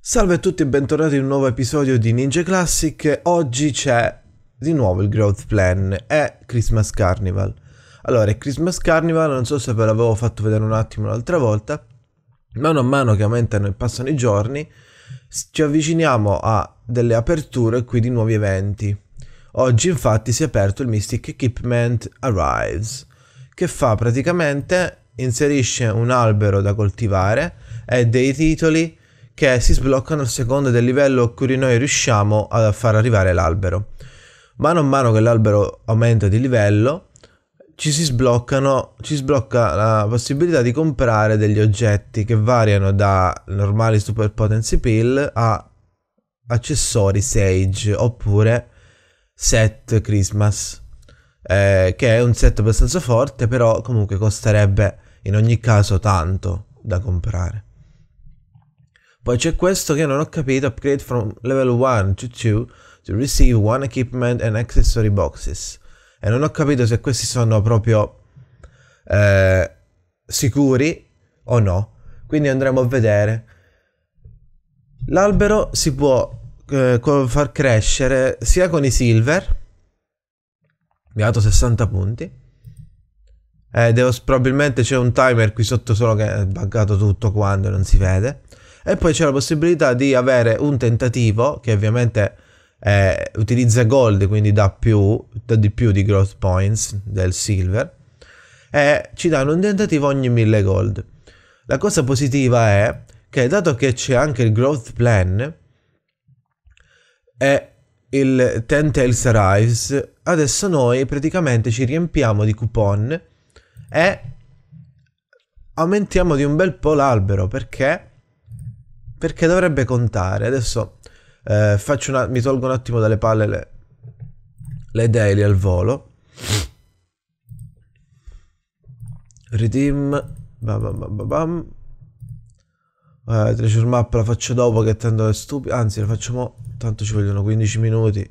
Salve a tutti e bentornati in un nuovo episodio di Ninja Classic. Oggi c'è di nuovo il Growth Plan è Christmas Carnival. Allora, è Christmas Carnival, non so se ve l'avevo fatto vedere un attimo l'altra volta, mano a mano che aumentano e passano i giorni, ci avviciniamo a delle aperture qui di nuovi eventi. Oggi infatti si è aperto il Mystic Equipment Arrives, che fa praticamente inserisce un albero da coltivare e dei titoli che si sbloccano a seconda del livello a cui noi riusciamo a far arrivare l'albero. Mano a mano che l'albero aumenta di livello, ci si sbloccano, ci sblocca la possibilità di comprare degli oggetti che variano da normali super potency pill a accessori sage oppure set Christmas, eh, che è un set abbastanza forte, però comunque costerebbe in ogni caso tanto da comprare. Poi c'è questo che non ho capito, upgrade from level 1 to 2 to receive one equipment and accessory boxes. E non ho capito se questi sono proprio eh, sicuri o no. Quindi andremo a vedere. L'albero si può eh, far crescere sia con i silver, mi ha dato 60 punti, eh, devo, probabilmente c'è un timer qui sotto solo che è buggato tutto quando non si vede e poi c'è la possibilità di avere un tentativo che ovviamente eh, utilizza gold, quindi dà, più, dà di più di growth points del silver e ci danno un tentativo ogni 1000 gold. La cosa positiva è che dato che c'è anche il growth plan e il 10 Tales Arrives, adesso noi praticamente ci riempiamo di coupon e aumentiamo di un bel po' l'albero perché perché dovrebbe contare. Adesso eh, una, mi tolgo un attimo dalle palle le, le daily al volo. Redeem. Bam bam bam bam. Eh, treasure map la faccio dopo che tendo è stupido. Anzi, la facciamo. Tanto ci vogliono 15 minuti.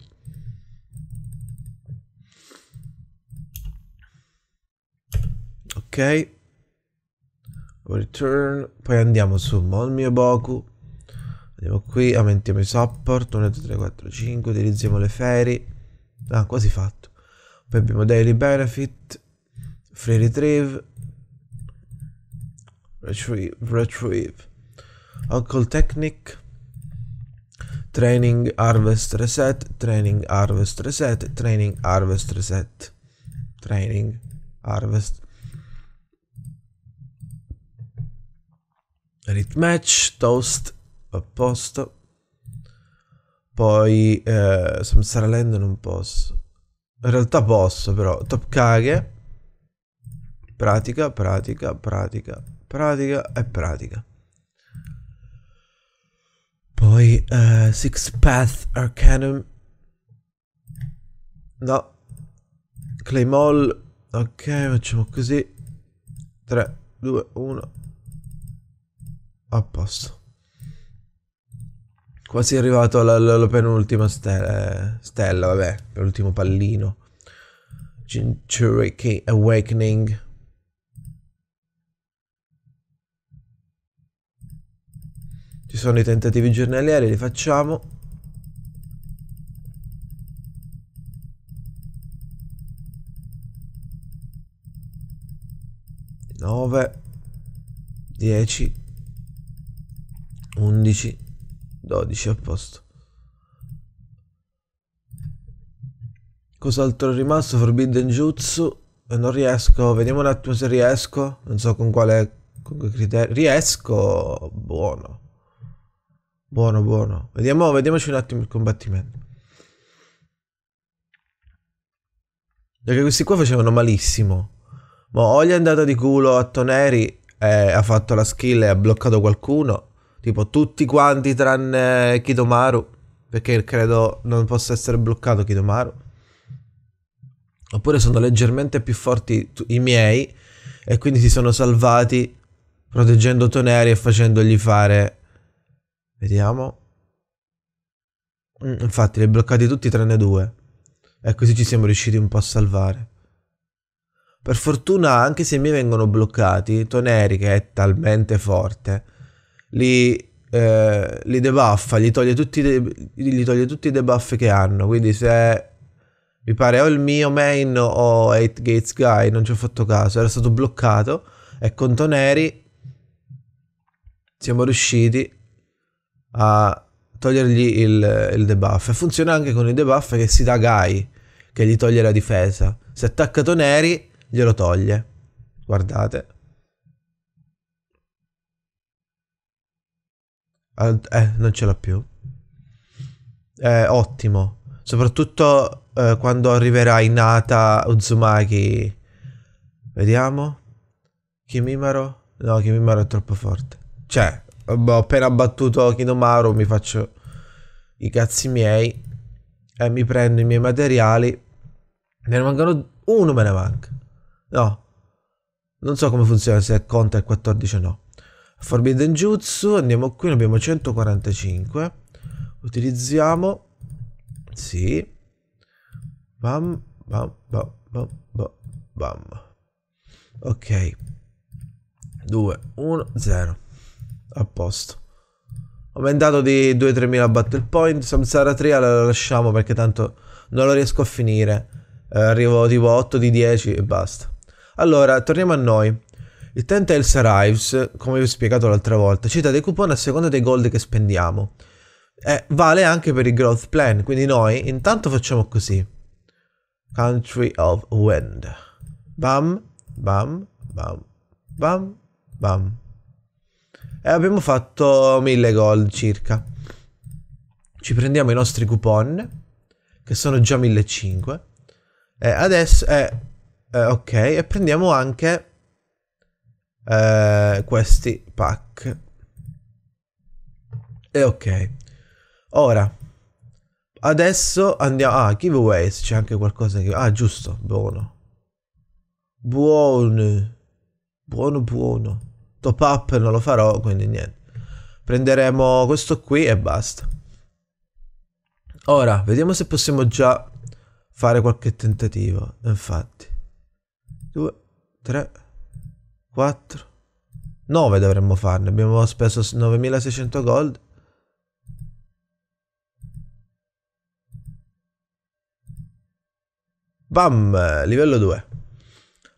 Ok. Return. Poi andiamo su mon mio Boku. Andiamo qui, aumentiamo i support, 1, 2, 3, 4, 5, utilizziamo le ferry. Ah, quasi fatto. Poi abbiamo daily benefit, free retrieve, retrieve, retrieve, occult technique, training harvest reset, training harvest reset, training harvest reset, training harvest Rit match, toast, a posto. Poi eh, Samsara Land non posso. In realtà posso però. Top Kage. Pratica, pratica, pratica, pratica e pratica. Poi eh, Six Path Arcanum. No. Claymall. Ok, facciamo così. 3, 2, 1. A posto. Quasi arrivato alla, alla, alla penultima stella, stella, vabbè, l'ultimo pallino. Jinchuriki Awakening. Ci sono i tentativi giornalieri, li facciamo. Nove, dieci, undici. 12 a posto. Cos'altro è rimasto? Forbidden Jutsu. Eh, non riesco. Vediamo un attimo se riesco. Non so con quale, con criterio. Riesco. Buono. Buono, buono. Vediamo, vediamoci un attimo il combattimento. Perché questi qua facevano malissimo. Ma o gli è andata di culo a Toneri e ha fatto la skill e ha bloccato qualcuno. Tipo tutti quanti tranne Kidomaru. Perché credo non possa essere bloccato Kidomaru. Oppure sono leggermente più forti i miei. E quindi si sono salvati proteggendo Toneri e facendogli fare... Vediamo. Mm, infatti li hai bloccati tutti tranne due. E così ci siamo riusciti un po' a salvare. Per fortuna, anche se i miei vengono bloccati, Toneri, che è talmente forte, li, eh, li debuffa, gli toglie, tutti, gli toglie tutti i debuff che hanno. Quindi se mi pare o il mio main o 8 Gates Guy, non ci ho fatto caso, era stato bloccato e con Toneri siamo riusciti a togliergli il, il debuff. E funziona anche con il debuff che si dà Guy, che gli toglie la difesa. Se attacca Toneri, glielo toglie. Guardate. eh, non ce l'ha più. Eh, ottimo. Soprattutto eh, quando arriverà Inata Uzumaki. Vediamo. Kimimaro? No, Kimimaro è troppo forte. Cioè, ho appena battuto Kinomaru, mi faccio i cazzi miei. E mi prendo i miei materiali. ne mancano... Uno me ne manca. No. Non so come funziona se conta il 14 o no. Forbidden Jutsu, andiamo qui, ne abbiamo 145. Utilizziamo... Sì. Bam, bam, bam, bam, bam, bam. Ok. 2, 1, 0. A posto. Aumentato di 2 3000 battle point. Samsara 3 la lasciamo perché tanto non lo riesco a finire. Eh, arrivo tipo 8 di 10 e basta. Allora, torniamo a noi. Il 10 Tales Arrives, come vi ho spiegato l'altra volta, ci dà dei coupon a seconda dei gold che spendiamo. Eh, vale anche per il growth plan, quindi noi intanto facciamo così. Country of Wind. Bam, bam, bam, bam, bam. E abbiamo fatto 1000 gold circa. Ci prendiamo i nostri coupon, che sono già 1500. E adesso... Eh, eh, ok, e prendiamo anche eh, questi pack. E ok. Ora, adesso andiamo... Ah, giveaways, c'è anche qualcosa che... Ah, giusto, buono. Buono. Buono, buono. Top up non lo farò, quindi niente. Prenderemo questo qui e basta. Ora, vediamo se possiamo già fare qualche tentativo. Infatti. 2, 3... 4, 9 dovremmo farne. Abbiamo speso 9600 gold. Bam, livello 2.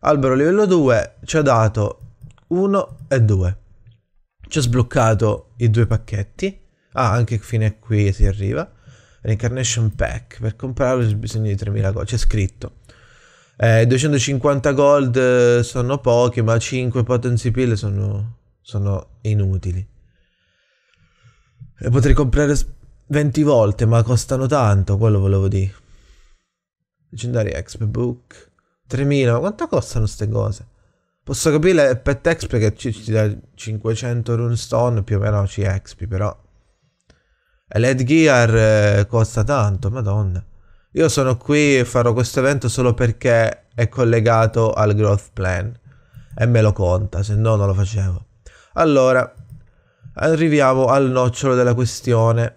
Albero livello 2 ci ha dato 1 e 2. Ci ha sbloccato i due pacchetti. Ah, anche fino a qui si arriva. Reincarnation Pack. Per comprarlo bisogna di 3000 gold. C'è scritto. Eh, 250 gold eh, sono pochi, ma 5 potency pill sono, sono inutili. E potrei comprare 20 volte, ma costano tanto, quello volevo dire. Legendary Exp Book. 3000, ma quanto costano queste cose? Posso capire il eh, pet exp che ci, ci dà 500 runestone, più o meno ci exp, però... E l'headgear eh, costa tanto, madonna io sono qui e farò questo evento solo perché è collegato al growth plan e me lo conta, se no non lo facevo. Allora, arriviamo al nocciolo della questione.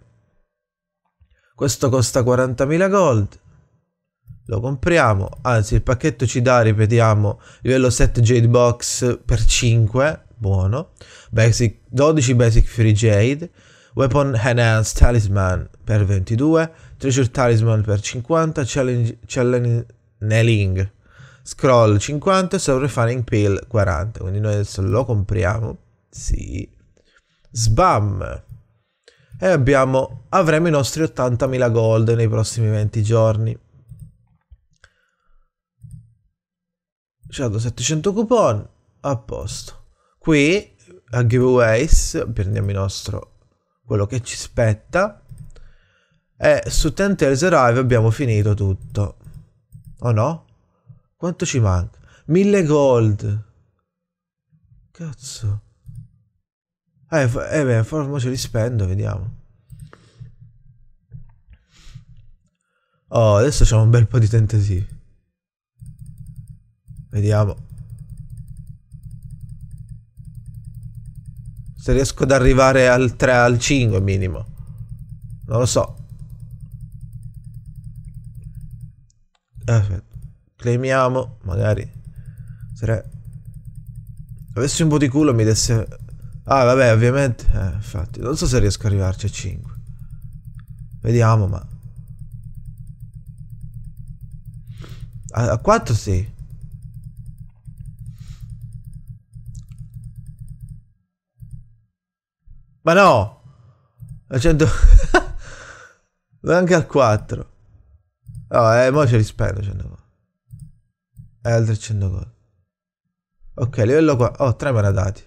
Questo costa 40.000 gold. Lo compriamo, anzi il pacchetto ci dà, ripetiamo, livello 7 Jade Box per 5, buono, basic, 12 Basic Free Jade, Weapon Enhanced Talisman per 22, Treasure Talisman per 50, Challenge, Channeling Scroll 50 e Soul Pill 40. Quindi noi adesso lo compriamo. Sì. Sbam! E abbiamo, avremo i nostri 80.000 gold nei prossimi 20 giorni. Ci ha 700 coupon. A posto. Qui a giveaways prendiamo il nostro quello che ci spetta. E su Ten Tales Arrive abbiamo finito tutto. O no? Quanto ci manca? 1000 gold. Cazzo. Eh, eh beh, forse ce li spendo, vediamo. Oh, adesso c'è un bel po' di tentativi. Vediamo. Se riesco ad arrivare al 3, al 5 minimo. Non lo so. Aspetta. Eh, claimiamo, magari. 3. Avessi un po' di culo mi desse... Ah, vabbè, ovviamente. Eh, infatti, non so se riesco ad arrivarci a 5. Vediamo, ma... a 4 sì. Ma no! La 100... Neanche al 4. No, eh, mo ce li spendo 100 gol. E eh, altri 100 gol. Ok, livello 4. Oh, 3 me l'ha dati.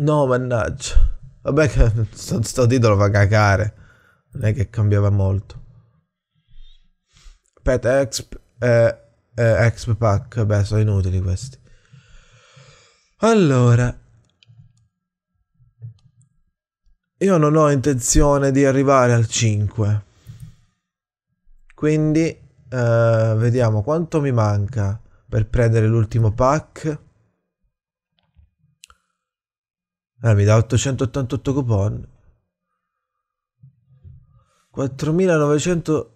No, mannaggia. Vabbè che sto, sto titolo fa cacare. Non è che cambiava molto. Pet Exp... Eh, eh, Exp Pack. Beh, sono inutili questi. Allora, io non ho intenzione di arrivare al 5. Quindi eh, vediamo quanto mi manca per prendere l'ultimo pack. Eh, mi dà 888 coupon. 4900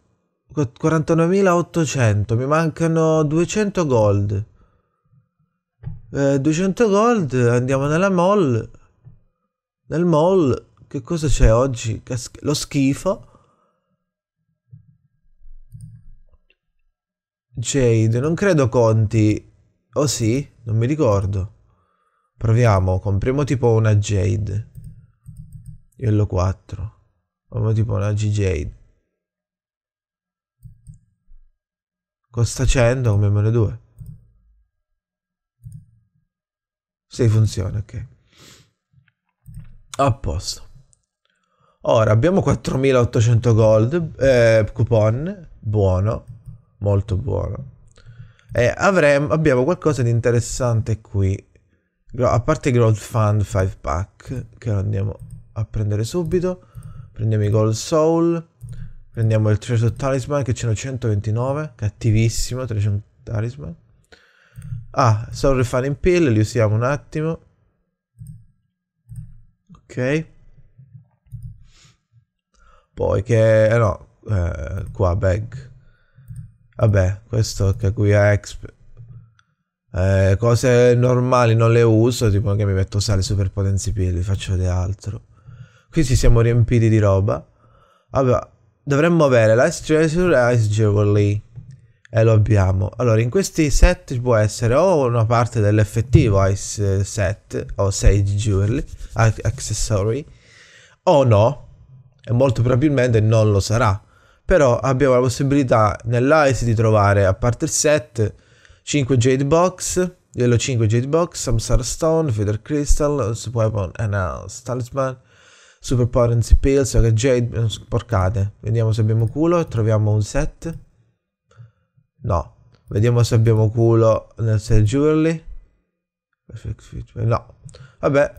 49.800. Mi mancano 200 gold. 200 eh, gold, andiamo nella mall. Nel mall, che cosa c'è oggi? lo schifo. Jade, non credo conti. Oh sì? Non mi ricordo. Proviamo, compriamo tipo una Jade. Io Yellow 4. Compriamo tipo una G-Jade. Costa 100, come compriamone 2. Se funziona, ok. A posto. Ora abbiamo 4800 gold, eh, coupon, buono, molto buono. E avremo, abbiamo qualcosa di interessante qui. A parte i Gold Fund 5 Pack, che lo andiamo a prendere subito. Prendiamo i Gold Soul. Prendiamo il Treasure Talisman, che ce n'è 129. Cattivissimo, Treasure Talisman. Ah, sono refare pill, li usiamo un attimo. Ok. Poi che... Eh no, eh, qua bag. Vabbè, questo che qui ha exp... Eh, cose normali non le uso, tipo che mi metto sale super potenzi pill, faccio di altro. Qui ci siamo riempiti di roba. Vabbè, dovremmo avere la Treasure e Ice Jewelry e lo abbiamo. Allora, in questi set può essere o una parte dell'effettivo Ice eh, Set o Sage Jewelry Accessory o no, e molto probabilmente non lo sarà. Però abbiamo la possibilità nell'Ice di trovare, a parte il set, 5 Jade Box, livello 5 Jade Box, Samsara Stone, Feather Crystal, Super Weapon Annals, Talisman, Super Potency Pills, ok, Jade, eh, porcate. Vediamo se abbiamo culo e troviamo un set. No. Vediamo se abbiamo culo nel Sergio No. Vabbè.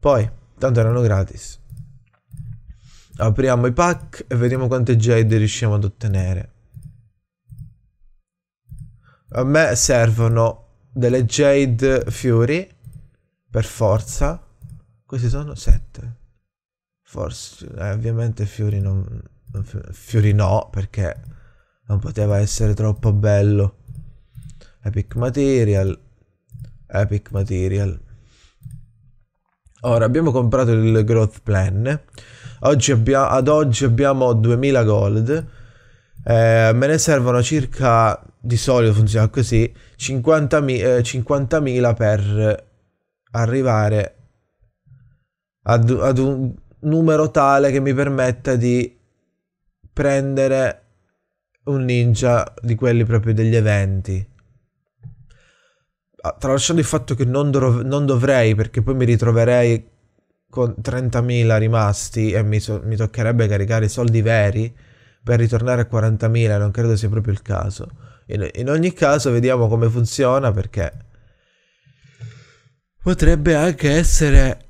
Poi, tanto erano gratis. Apriamo i pack e vediamo quante Jade riusciamo ad ottenere. A me servono delle Jade Fury, per forza. Queste sono 7. Forse, eh, ovviamente Fury non... Fury no, perché non poteva essere troppo bello. Epic Material. Epic Material. Ora abbiamo comprato il Growth Plan. Oggi abbia, ad oggi abbiamo 2000 gold. Eh, me ne servono circa, di solito funziona così, 50.000 eh, 50 per arrivare ad, ad un numero tale che mi permetta di prendere un ninja di quelli proprio degli eventi. Ah, tralasciando il fatto che non, dov- non dovrei, perché poi mi ritroverei con 30.000 rimasti e mi, so- mi toccherebbe caricare i soldi veri per ritornare a 40.000, non credo sia proprio il caso. In, in ogni caso vediamo come funziona perché potrebbe anche essere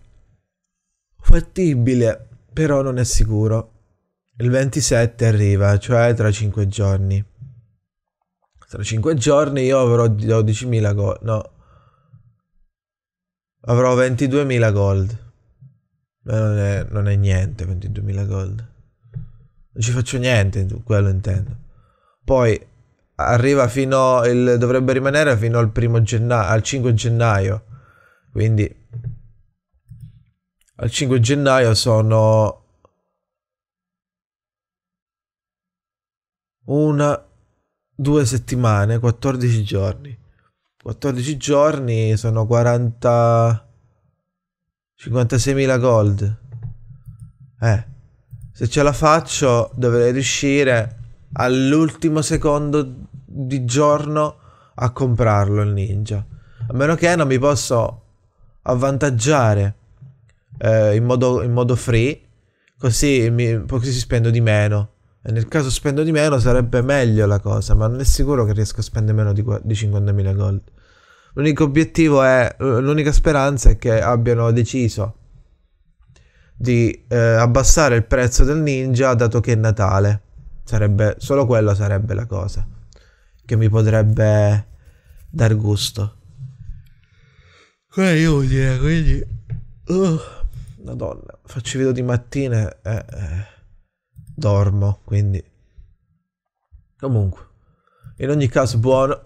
fattibile, però non è sicuro. Il 27 arriva, cioè tra 5 giorni. Tra 5 giorni io avrò 12.000 gold. No. Avrò 22.000 gold. Ma non è, non è niente 22.000 gold. Non ci faccio niente, quello intendo. Poi arriva fino il, dovrebbe rimanere fino al primo gennaio, al 5 gennaio. Quindi al 5 gennaio sono una, due settimane, 14 giorni. 14 giorni sono 40... 56.000 gold. Eh, se ce la faccio dovrei riuscire all'ultimo secondo di giorno a comprarlo il ninja. A meno che non mi posso avvantaggiare eh, in, modo, in modo free, così, mi, così spendo di meno nel caso spendo di meno sarebbe meglio la cosa, ma non è sicuro che riesco a spendere meno di, di 50.000 gold. L'unico obiettivo è, l'unica speranza è che abbiano deciso di eh, abbassare il prezzo del ninja dato che è Natale. Sarebbe, solo quello sarebbe la cosa che mi potrebbe dar gusto. Quella io direi, quindi... Uh, Madonna, faccio video di mattina e... Eh, eh dormo, quindi... Comunque, in ogni caso buono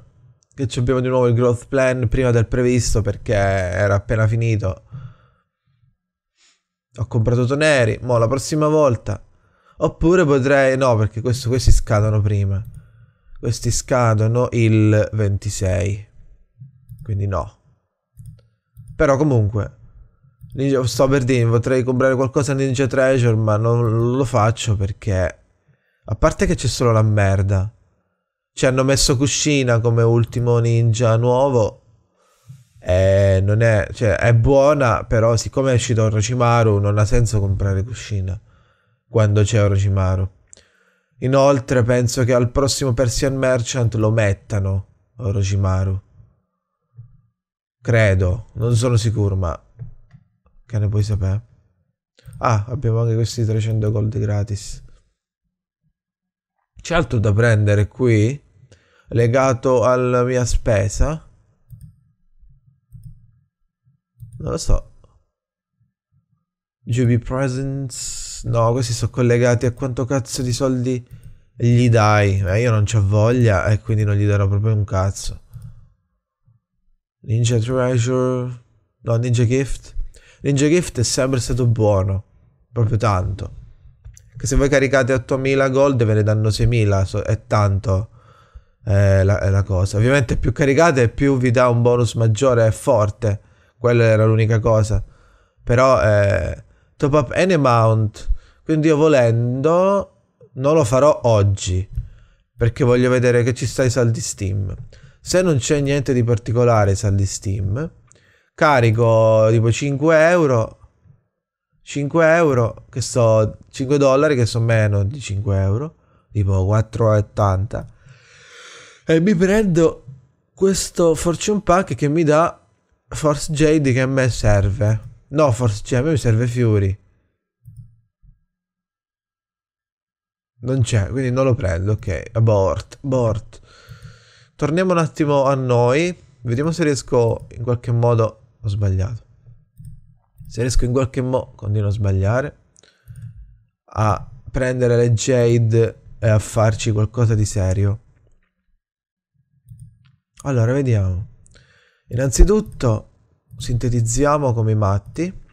che ci abbiamo di nuovo il growth plan prima del previsto perché era appena finito. Ho comprato toneri, mo la prossima volta. Oppure potrei... No, perché questo, questi scadono prima. Questi scadono il 26. Quindi no. Però comunque Ninja, sto per dire, potrei comprare qualcosa Ninja Treasure, ma non lo faccio perché... A parte che c'è solo la merda. Ci hanno messo Cuscina come ultimo ninja nuovo. E non è... Cioè, è buona, però siccome è uscito Orochimaru non ha senso comprare Cuscina Quando c'è Orochimaru. Inoltre penso che al prossimo Persian Merchant lo mettano Orochimaru. Credo, non sono sicuro, ma che ne puoi sapere? Ah, abbiamo anche questi 300 gold gratis. C'è altro da prendere qui? Legato alla mia spesa? Non lo so. GB Presents. No, questi sono collegati a quanto cazzo di soldi gli dai. Ma eh, io non c'ho voglia e quindi non gli darò proprio un cazzo. Ninja Treasure. No, Ninja Gift. Ninja Gift è sempre stato buono, proprio tanto. Che se voi caricate 8000 gold ve ne danno 6000, so, è tanto eh, la, è la cosa. Ovviamente più caricate più vi dà un bonus maggiore e forte, quella era l'unica cosa. Però eh, top up any amount, quindi io volendo non lo farò oggi, perché voglio vedere che ci sta i saldi Steam. Se non c'è niente di particolare i saldi Steam, carico tipo 5 euro 5 euro che so 5 dollari che sono meno di 5 euro tipo 4,80 e mi prendo questo fortune pack che mi dà force jade che a me serve no force jade a mi serve fury non c'è quindi non lo prendo ok abort abort torniamo un attimo a noi vediamo se riesco in qualche modo ho sbagliato. Se riesco in qualche modo, continuo a sbagliare, a prendere le Jade e a farci qualcosa di serio. Allora, vediamo. Innanzitutto sintetizziamo come i matti.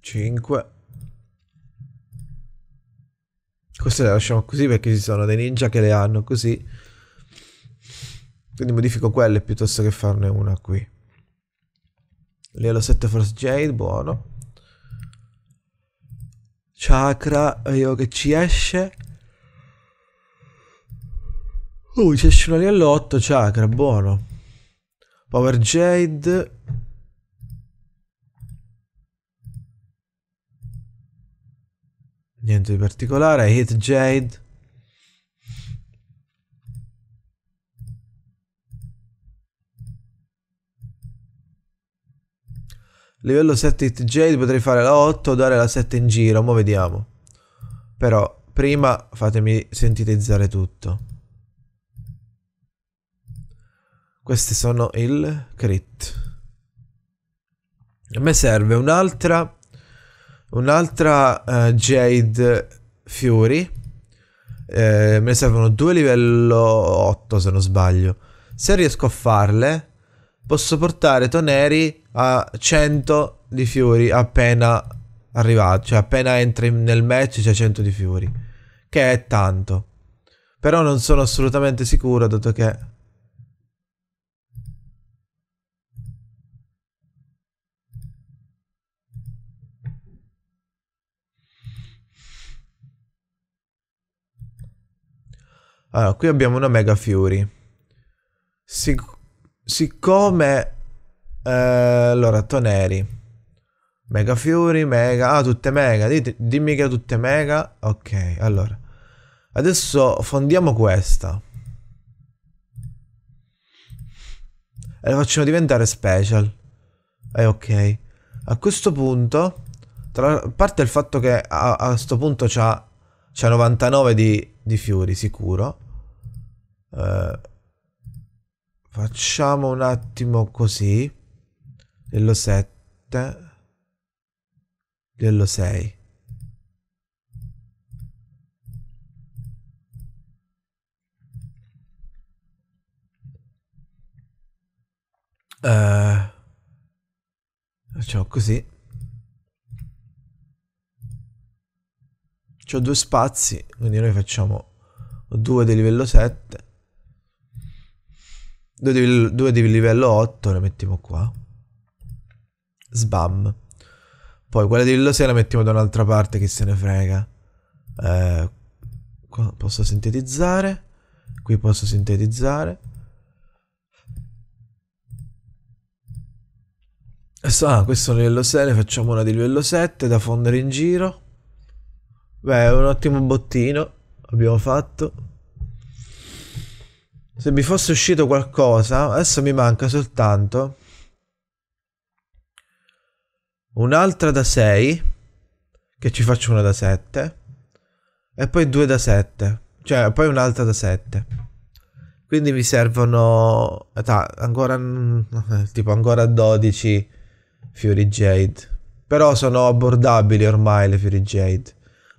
Cinque. Queste le lasciamo così perché ci sono dei ninja che le hanno così. Quindi modifico quelle piuttosto che farne una qui. Livello 7 Force Jade, buono. Chakra, vediamo che ci esce. Uh, ci esce una livello 8 chakra, buono. Power Jade, Niente di particolare, hit Jade. Livello 7 hit Jade potrei fare la 8, o dare la 7 in giro, mo vediamo. Però prima fatemi sintetizzare tutto. Questi sono il crit. A me serve un'altra un'altra uh, Jade Fury. Eh, me ne servono due livello 8 se non sbaglio. Se riesco a farle, posso portare Toneri a 100 di fiori appena arrivato, cioè appena entri nel match c'è 100 di fiori, che è tanto. Però non sono assolutamente sicuro dato che Allora, qui abbiamo una Mega Fury. Sic- siccome... Eh, allora, Toneri. Mega Fury, Mega... Ah, tutte Mega. Dite, dimmi che tutte Mega. Ok, allora. Adesso fondiamo questa. E la facciamo diventare special. E eh, ok. A questo punto... Tra parte il fatto che a, questo punto c'ha, 99 di, di fiori sicuro eh, facciamo un attimo così dello 7 dello 6 eh, facciamo così C'ho due spazi quindi noi facciamo due del livello 7 2 di, 2 di livello 8 la mettiamo qua. Sbam. Poi quella di livello 6 la mettiamo da un'altra parte, che se ne frega. Eh, posso sintetizzare. Qui posso sintetizzare. Adesso, Ah, questo è livello 6, ne facciamo una di livello 7 da fondere in giro. Beh, un ottimo bottino abbiamo fatto. Se mi fosse uscito qualcosa, adesso mi manca soltanto un'altra da 6, che ci faccio una da 7, e poi due da 7, cioè poi un'altra da 7. Quindi mi servono ancora tipo ancora 12 fiori Jade. Però sono abbordabili ormai le fiori Jade.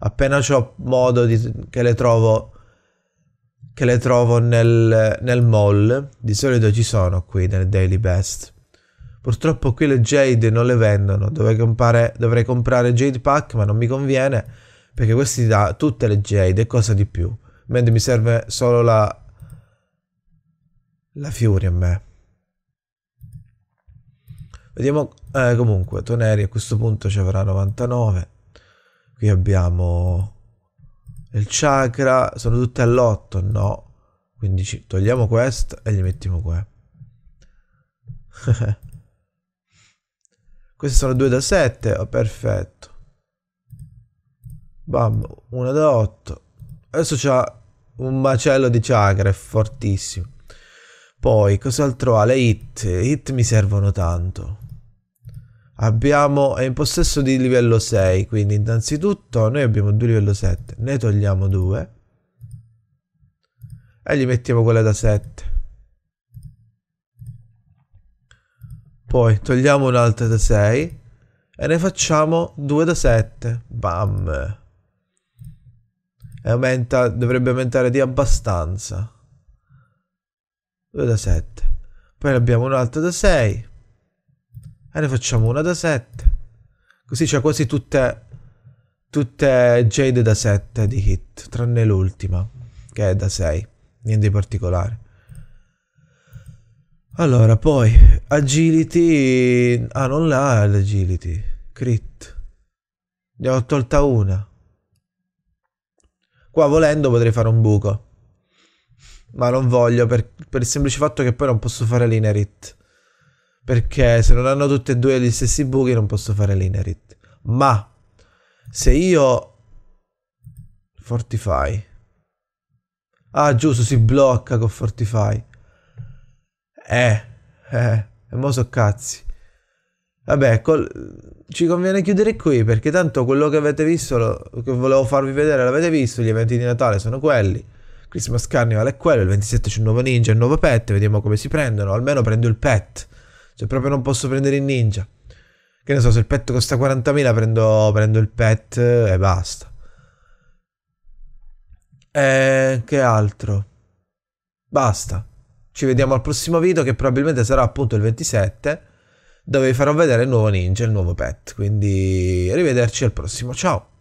Appena ho modo di, che le trovo che le trovo nel, nel mall, di solito ci sono qui nel Daily Best. Purtroppo qui le Jade non le vendono, dovrei comprare, dovrei comprare Jade Pack ma non mi conviene perché questi ti dà tutte le Jade e cosa di più, mentre mi serve solo la, la Fury a me. Vediamo, eh, comunque, Toneri a questo punto ci avrà 99. Qui abbiamo il chakra sono tutte all'8, no. Quindi ci togliamo questo e li mettiamo qua. Queste sono due da 7, oh, perfetto. Bam, una da 8. Adesso c'ha un macello di chakra, è fortissimo. Poi, cos'altro ha? Le hit. Le hit mi servono tanto abbiamo, è in possesso di livello 6 quindi innanzitutto noi abbiamo 2 livello 7 ne togliamo 2 e gli mettiamo quella da 7 poi togliamo un'altra da 6 e ne facciamo 2 da 7 bam e aumenta, dovrebbe aumentare di abbastanza 2 da 7 poi ne abbiamo un'altra da 6 e ne facciamo una da 7. Così c'è quasi tutte, tutte Jade da 7 di hit, tranne l'ultima, che è da 6, niente di particolare. Allora, poi, agility... Ah, non l'ha l'agility, crit. Ne ho tolta una. Qua volendo potrei fare un buco. Ma non voglio per, per il semplice fatto che poi non posso fare l'inerit perché se non hanno tutti e due gli stessi buchi non posso fare l'inherit. Ma se io Fortify. Ah, giusto, si blocca con Fortify. Eh, eh, e eh, mo so cazzi. Vabbè, col... ci conviene chiudere qui perché tanto quello che avete visto, lo... che volevo farvi vedere, l'avete visto, gli eventi di Natale sono quelli. Christmas Carnival è quello, il 27 c'è un nuovo ninja, un nuovo pet, vediamo come si prendono, almeno prendo il pet. Cioè, proprio non posso prendere il ninja. Che ne so, se il pet costa 40.000 prendo, prendo il pet e basta. E eh, che altro? Basta. Ci vediamo al prossimo video che probabilmente sarà appunto il 27 dove vi farò vedere il nuovo ninja, il nuovo pet. Quindi arrivederci al prossimo. Ciao!